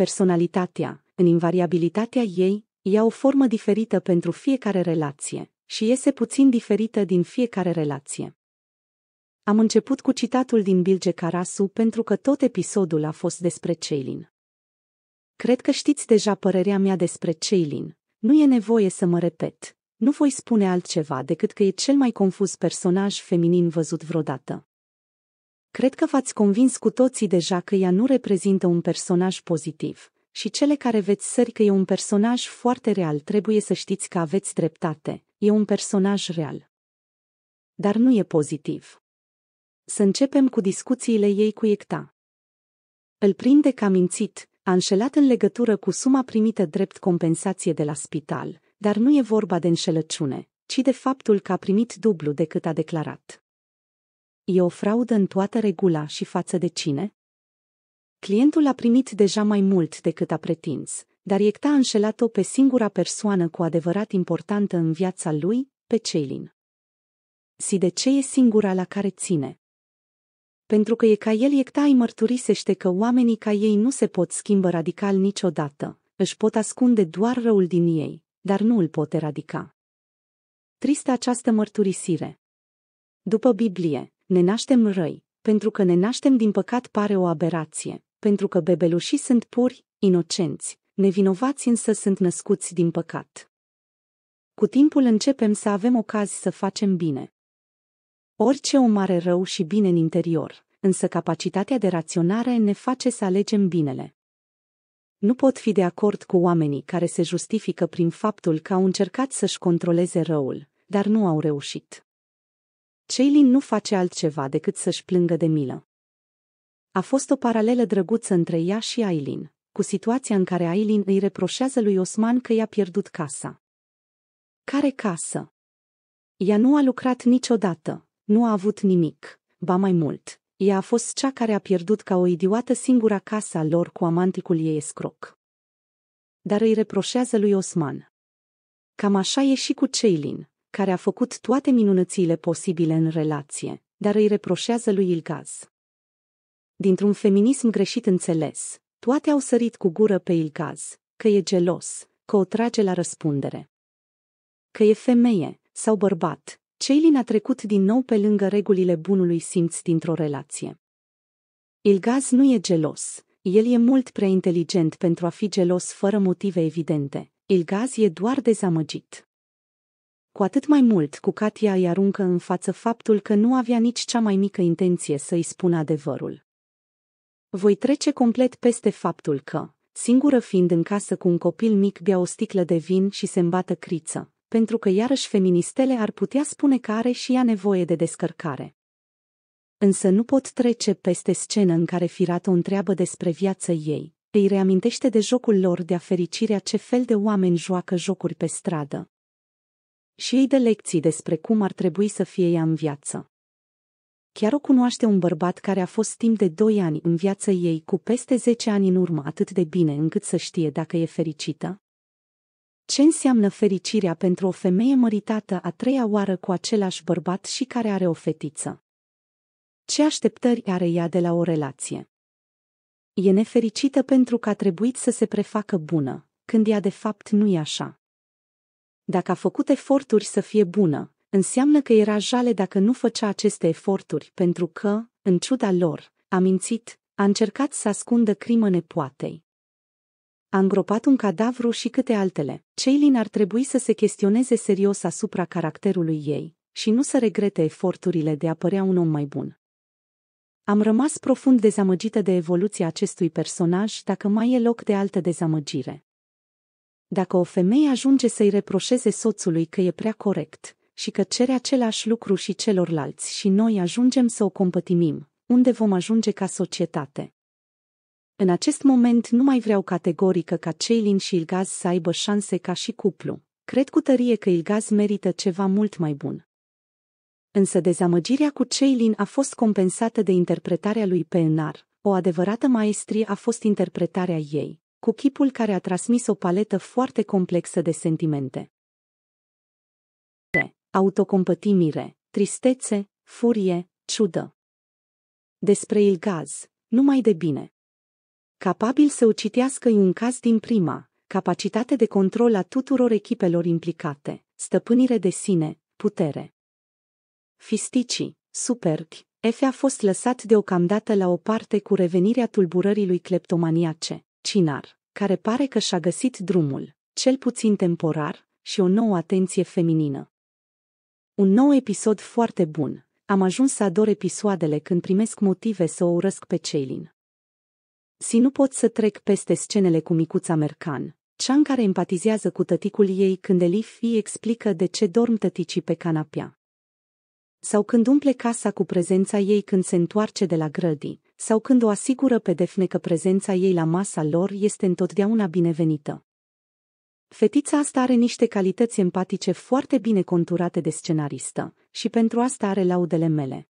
Personalitatea, în invariabilitatea ei, ia o formă diferită pentru fiecare relație și iese puțin diferită din fiecare relație. Am început cu citatul din Bilge Carasu pentru că tot episodul a fost despre Ceilin. Cred că știți deja părerea mea despre Ceilin. Nu e nevoie să mă repet. Nu voi spune altceva decât că e cel mai confuz personaj feminin văzut vreodată. Cred că v-ați convins cu toții deja că ea nu reprezintă un personaj pozitiv, și cele care veți sări că e un personaj foarte real trebuie să știți că aveți dreptate, e un personaj real. Dar nu e pozitiv. Să începem cu discuțiile ei cu Iecta. Îl prinde ca mințit, a înșelat în legătură cu suma primită drept compensație de la spital, dar nu e vorba de înșelăciune, ci de faptul că a primit dublu decât a declarat e o fraudă în toată regula și față de cine? Clientul a primit deja mai mult decât a pretins, dar Iecta a înșelat-o pe singura persoană cu adevărat importantă în viața lui, pe Ceilin. Si de ce e singura la care ține? Pentru că e ca el Iecta îi mărturisește că oamenii ca ei nu se pot schimba radical niciodată, își pot ascunde doar răul din ei, dar nu îl pot eradica. Tristă această mărturisire. După Biblie, ne naștem răi, pentru că ne naștem din păcat pare o aberație, pentru că bebelușii sunt puri, inocenți, nevinovați însă sunt născuți din păcat. Cu timpul începem să avem ocazi să facem bine. Orice o mare rău și bine în interior, însă capacitatea de raționare ne face să alegem binele. Nu pot fi de acord cu oamenii care se justifică prin faptul că au încercat să-și controleze răul, dar nu au reușit. Ceilin nu face altceva decât să-și plângă de milă. A fost o paralelă drăguță între ea și Aileen, cu situația în care Aileen îi reproșează lui Osman că i-a pierdut casa. Care casă? Ea nu a lucrat niciodată, nu a avut nimic, ba mai mult, ea a fost cea care a pierdut ca o idiotă singura casa lor cu amanticul ei escroc. Dar îi reproșează lui Osman. Cam așa e și cu Ceilin, care a făcut toate minunățile posibile în relație, dar îi reproșează lui Ilgaz. Dintr-un feminism greșit înțeles, toate au sărit cu gură pe Ilgaz, că e gelos, că o trage la răspundere. Că e femeie sau bărbat, Ceilin a trecut din nou pe lângă regulile bunului simț dintr-o relație. Ilgaz nu e gelos, el e mult prea inteligent pentru a fi gelos fără motive evidente. Ilgaz e doar dezamăgit cu atât mai mult cu Katia îi aruncă în față faptul că nu avea nici cea mai mică intenție să-i spună adevărul. Voi trece complet peste faptul că, singură fiind în casă cu un copil mic, bea o sticlă de vin și se îmbată criță, pentru că iarăși feministele ar putea spune că are și ea nevoie de descărcare. Însă nu pot trece peste scenă în care o întreabă despre viața ei, îi reamintește de jocul lor de a fericirea ce fel de oameni joacă jocuri pe stradă, și ei dă lecții despre cum ar trebui să fie ea în viață. Chiar o cunoaște un bărbat care a fost timp de doi ani în viața ei cu peste 10 ani în urmă atât de bine încât să știe dacă e fericită. Ce înseamnă fericirea pentru o femeie măritată a treia oară cu același bărbat și care are o fetiță? Ce așteptări are ea de la o relație? E nefericită pentru că a trebuit să se prefacă bună, când ea de fapt nu e așa. Dacă a făcut eforturi să fie bună, înseamnă că era jale dacă nu făcea aceste eforturi, pentru că, în ciuda lor, a mințit, a încercat să ascundă crimă nepoatei. A îngropat un cadavru și câte altele. Ceilin ar trebui să se chestioneze serios asupra caracterului ei și nu să regrete eforturile de a părea un om mai bun. Am rămas profund dezamăgită de evoluția acestui personaj dacă mai e loc de altă dezamăgire. Dacă o femeie ajunge să-i reproșeze soțului că e prea corect și că cere același lucru și celorlalți și noi ajungem să o compătimim, unde vom ajunge ca societate? În acest moment nu mai vreau categorică ca Ceilin și Ilgaz să aibă șanse ca și cuplu. Cred cu tărie că Ilgaz merită ceva mult mai bun. Însă dezamăgirea cu Ceilin a fost compensată de interpretarea lui Penar. O adevărată maestrie a fost interpretarea ei cu chipul care a transmis o paletă foarte complexă de sentimente. Autocompătimire, tristețe, furie, ciudă. Despre Ilgaz, numai de bine. Capabil să o citească un caz din prima, capacitate de control a tuturor echipelor implicate, stăpânire de sine, putere. Fisticii, superbi, Efe a fost lăsat deocamdată la o parte cu revenirea tulburării lui cleptomaniace. Cinar, care pare că și-a găsit drumul, cel puțin temporar, și o nouă atenție feminină. Un nou episod foarte bun. Am ajuns să ador episoadele când primesc motive să o urăsc pe Ceilin. Si nu pot să trec peste scenele cu micuța Mercan, cea în care empatizează cu tăticul ei când Elif îi explică de ce dorm tăticii pe canapea. Sau când umple casa cu prezența ei când se întoarce de la grădini, sau când o asigură pe Defne că prezența ei la masa lor este întotdeauna binevenită. Fetița asta are niște calități empatice foarte bine conturate de scenaristă și pentru asta are laudele mele.